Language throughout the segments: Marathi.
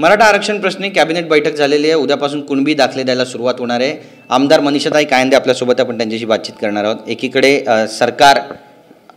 मराठा आरक्षण प्रश्नी कॅबिनेट बैठक झालेली आहे उद्यापासून कुणबी दाखले द्यायला सुरुवात होणार आहे आमदार मनीषाताई कायंदे आपल्यासोबत आपण त्यांच्याशी बातचीत करणार आहोत एकीकडे सरकार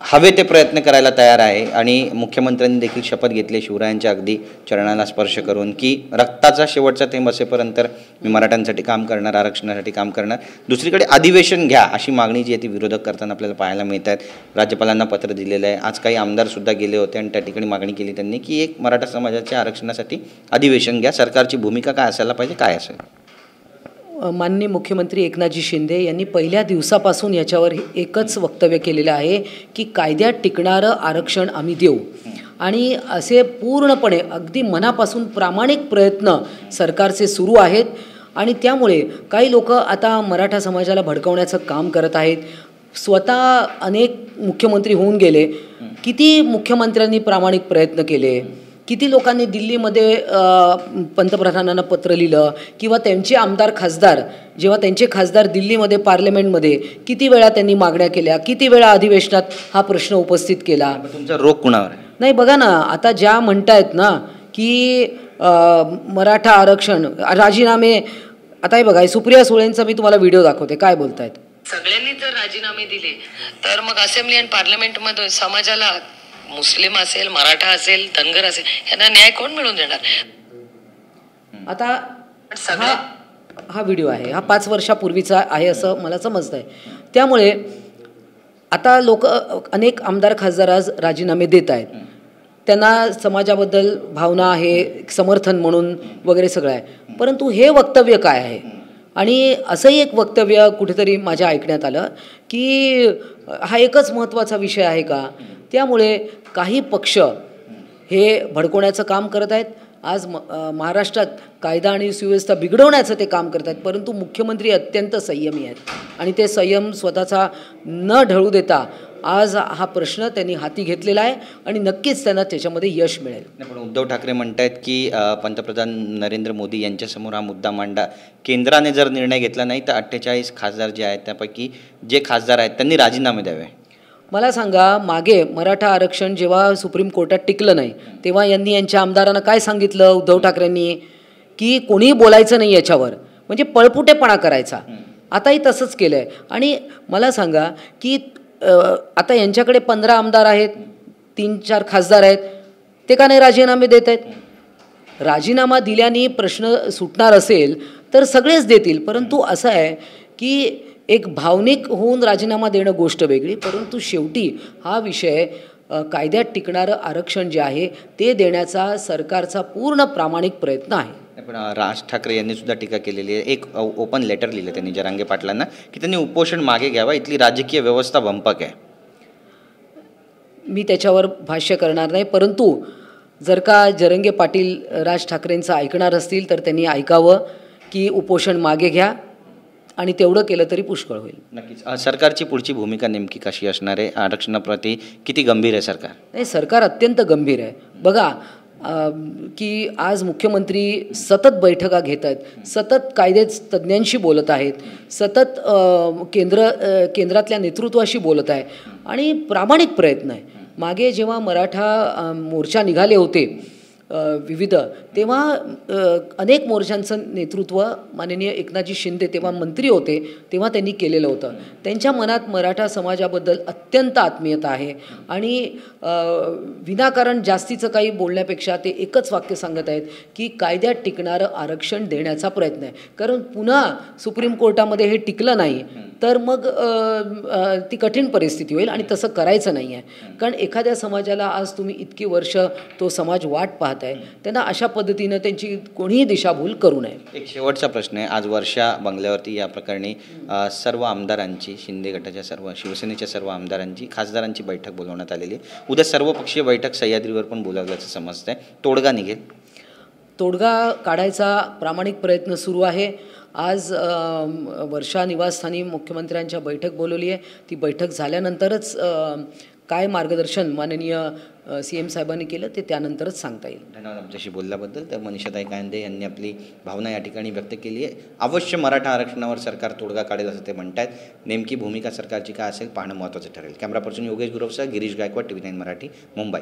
हवे ते प्रयत्न करायला तयार आहे आणि मुख्यमंत्र्यांनी देखील शपथ घेतली शिवरायांच्या अगदी चरणाला स्पर्श करून की रक्ताचा शेवटचा थेंब असेपर्यंत मी मराठ्यांसाठी काम करणार आरक्षणासाठी काम करणार दुसरीकडे अधिवेशन घ्या अशी मागणी जी आहे ती विरोधक करताना आपल्याला पाहायला मिळत आहेत राज्यपालांना पत्र दिलेलं आहे आज काही आमदारसुद्धा गेले होते आणि त्या ठिकाणी मागणी केली त्यांनी की एक मराठा समाजाच्या आरक्षणासाठी अधिवेशन घ्या सरकारची भूमिका काय असायला पाहिजे काय असेल माननीय मुख्यमंत्री एकनाथजी शिंदे यांनी पहिल्या दिवसापासून याच्यावर एकच वक्तव्य केलेलं आहे की कायद्यात टिकणारं आरक्षण आम्ही देऊ आणि असे पूर्णपणे अगदी मनापासून प्रामाणिक प्रयत्न सरकारचे सुरू आहेत आणि त्यामुळे काही लोक आता मराठा समाजाला भडकवण्याचं काम करत आहेत स्वतः अनेक मुख्यमंत्री होऊन गेले किती मुख्यमंत्र्यांनी प्रामाणिक प्रयत्न केले किती लोकांनी दिल्लीमध्ये पंतप्रधानांना पत्र लिहिलं किंवा त्यांचे आमदार खासदार जेव्हा त्यांचे खासदार दिल्लीमध्ये पार्लमेंटमध्ये किती वेळा त्यांनी मागण्या केल्या किती वेळा अधिवेशनात हा प्रश्न उपस्थित केला तुमचा रोग कुणावर नाही बघा ना आता ज्या म्हणतायत ना की मराठा आरक्षण राजीनामे आता हे बघा सुप्रिया सुळेंचा मी तुम्हाला व्हिडिओ दाखवते काय बोलतायत सगळ्यांनी जर राजीनामे दिले तर मग असेंब्ली आणि पार्लमेंटमध्ये समाजाला मुस्लिम असेल मराठा असेल धनगर असेल यांना न्याय कोण मिळून देणार आता हा हा व्हिडिओ आहे हा पाच वर्षापूर्वीचा आहे असं मला समजतं आहे त्यामुळे आता लोक अनेक आमदार खासदार आज राजीनामे देत आहेत त्यांना समाजाबद्दल भावना आहे समर्थन म्हणून वगैरे सगळं आहे परंतु हे वक्तव्य काय आहे आणि असंही एक वक्तव्य कुठेतरी माझ्या ऐकण्यात आलं की हा एकच महत्त्वाचा विषय आहे का त्यामुळे काही पक्ष हे भडकवण्याचं काम करत आहेत आज म महाराष्ट्रात कायदा आणि सुव्यवस्था बिघडवण्याचं ते काम करत आहेत परंतु मुख्यमंत्री अत्यंत संयमी आहेत आणि ते संयम स्वतःचा न ढळू देता आज हा प्रश्न त्यांनी हाती घेतलेला आहे आणि नक्कीच त्यांना त्याच्यामध्ये यश मिळेल पण उद्धव ठाकरे म्हणत आहेत की पंतप्रधान नरेंद्र मोदी यांच्यासमोर हा मुद्दा मांडा केंद्राने जर निर्णय घेतला नाही तर अठ्ठेचाळीस खासदार जे आहेत त्यापैकी जे खासदार आहेत त्यांनी राजीनामे द्यावे मला सांगा मागे मराठा आरक्षण जेव्हा सुप्रीम कोर्टात टिकलं नाही तेव्हा यांनी यांच्या आमदारांना काय सांगितलं उद्धव ठाकरेंनी की कोणीही बोलायचं नाही याच्यावर म्हणजे पळपुटेपणा करायचा आताही तसंच केलं आहे आणि मला सांगा की आता यांच्याकडे पंधरा आमदार आहेत तीन चार खासदार आहेत ते का नाही राजीनामे देत आहेत राजीनामा दिल्याने प्रश्न सुटणार असेल तर सगळेच देतील परंतु असं आहे की एक भावनिक होऊन राजीनामा देणं गोष्ट वेगळी परंतु शेवटी हा विषय कायद्यात टिकणारं आरक्षण जे आहे ते देण्याचा सरकारचा पूर्ण प्रामाणिक प्रयत्न आहे पण राज ठाकरे यांनी सुद्धा टीका केलेली आहे एक ओपन लेटर लिहिलं त्यांनी जरांगे पाटलांना की त्यांनी उपोषण मागे घ्यावा इथली राजकीय व्यवस्था भंपक आहे मी त्याच्यावर भाष्य करणार नाही परंतु जर का जरंगे पाटील राज ठाकरेंचं ऐकणार असतील तर त्यांनी ऐकावं की उपोषण मागे घ्या आणि तेवढं केलं तरी पुष्कळ होईल नक्कीच सरकारची पुढची भूमिका नेमकी कशी असणार आहे आरक्षणाप्रती किती गंभीर आहे सरकार नाही सरकार अत्यंत गंभीर आहे बघा की आज मुख्यमंत्री सतत बैठका घेत आहेत सतत कायदे तज्ज्ञांशी बोलत आहेत सतत केंद्र केंद्रातल्या नेतृत्वाशी बोलत आहे आणि प्रामाणिक प्रयत्न आहे मागे जेव्हा मराठा मोर्चा निघाले होते विविध तेव्हा अनेक मोर्चांचं नेतृत्व माननीय एकनाथजी शिंदे तेव्हा मंत्री होते तेव्हा त्यांनी केलेलं होतं त्यांच्या मनात मराठा समाजाबद्दल अत्यंत आत्मीयता आहे आणि विनाकारण जास्तीचं काही बोलण्यापेक्षा ते एकच वाक्य सांगत आहेत की कायद्यात टिकणारं आरक्षण देण्याचा प्रयत्न आहे कारण पुन्हा सुप्रीम कोर्टामध्ये हे टिकलं नाही तर मग ती कठीण परिस्थिती होईल आणि तसं करायचं नाही आहे कारण एखाद्या समाजाला आज तुम्ही इतकी वर्ष तो समाज वाट पाहत जात आहे त्यांना अशा पद्धतीनं त्यांची कोणीही दिशाभूल करू नये एक शेवटचा प्रश्न आहे आज वर्षा बंगल्यावरती या प्रकरणी सर्व आमदारांची शिंदे गटाच्या सर्व शिवसेनेच्या सर्व आमदारांची खासदारांची बैठक बोलवण्यात आलेली उद्या सर्वपक्षीय बैठक सह्याद्रीवर पण बोलावल्याचं समजतंय तोडगा निघेल तोडगा काढायचा प्रामाणिक प्रयत्न सुरू आहे आज वर्षा निवासस्थानी मुख्यमंत्र्यांच्या बैठक बोलवली आहे ती बैठक झाल्यानंतरच काय मार्गदर्शन माननीय सी एम साहेबांनी केलं ते त्यानंतरच सांगता येईल धन्यवाद आमच्याशी बोलल्याबद्दल तर मनीषाताई कांदे यांनी आपली भावना या ठिकाणी व्यक्त केली आहे अवश्य मराठा आरक्षणावर सरकार तोडगा काढेल असं ते म्हणत आहेत नेमकी भूमिका सरकारची काय असेल पाहणं महत्त्वाचं ठरेल कॅमेरा पर्सन योगेश गुरवसा Girish Gaikwad T V nine Marathi Mumbai